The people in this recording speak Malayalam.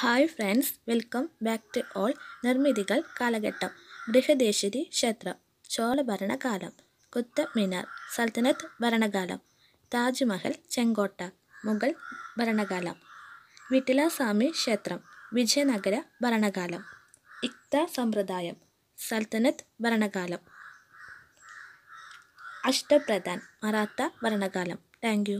hi friends welcome back to all നിർമ്മിതികൾ കാലഘട്ടം ബൃഹദേശ്വരി ക്ഷേത്രം ചോള ഭരണകാലം കുത്തബ് മിനാർ സൽത്തനത്ത് ഭരണകാലം താജ്മഹൽ ചെങ്കോട്ട മുഗൾ ഭരണകാലം വിട്ടിലാസ്വാമി ക്ഷേത്രം വിജയനഗര ഭരണകാലം ഇക്ത സമ്പ്രദായം സൽത്തനത്ത് ഭരണകാലം അഷ്ടപ്രധാൻ മറാത്ത ഭരണകാലം താങ്ക്